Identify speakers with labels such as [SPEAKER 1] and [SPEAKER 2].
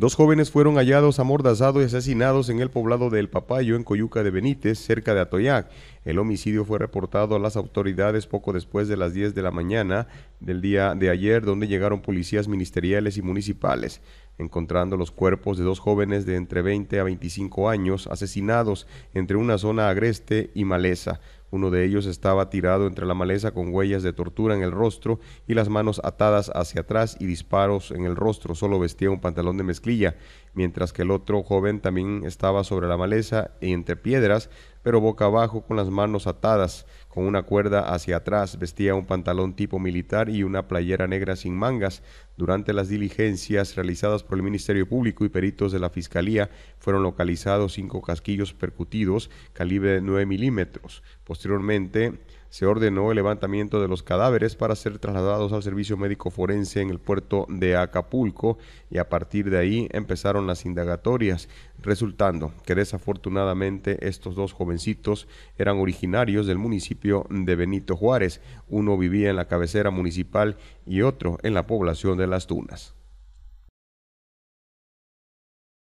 [SPEAKER 1] Dos jóvenes fueron hallados amordazados y asesinados en el poblado de El Papayo, en Coyuca de Benítez, cerca de Atoyac. El homicidio fue reportado a las autoridades poco después de las 10 de la mañana del día de ayer, donde llegaron policías ministeriales y municipales, encontrando los cuerpos de dos jóvenes de entre 20 a 25 años asesinados entre una zona agreste y maleza. Uno de ellos estaba tirado entre la maleza con huellas de tortura en el rostro y las manos atadas hacia atrás y disparos en el rostro. Solo vestía un pantalón de mezclilla, mientras que el otro joven también estaba sobre la maleza y entre piedras pero boca abajo con las manos atadas, con una cuerda hacia atrás, vestía un pantalón tipo militar y una playera negra sin mangas. Durante las diligencias realizadas por el Ministerio Público y peritos de la Fiscalía, fueron localizados cinco casquillos percutidos calibre de 9 milímetros. Posteriormente, se ordenó el levantamiento de los cadáveres para ser trasladados al servicio médico forense en el puerto de Acapulco y a partir de ahí empezaron las indagatorias, resultando que desafortunadamente estos dos jovencitos eran originarios del municipio de Benito Juárez, uno vivía en la cabecera municipal y otro en la población de Las Tunas.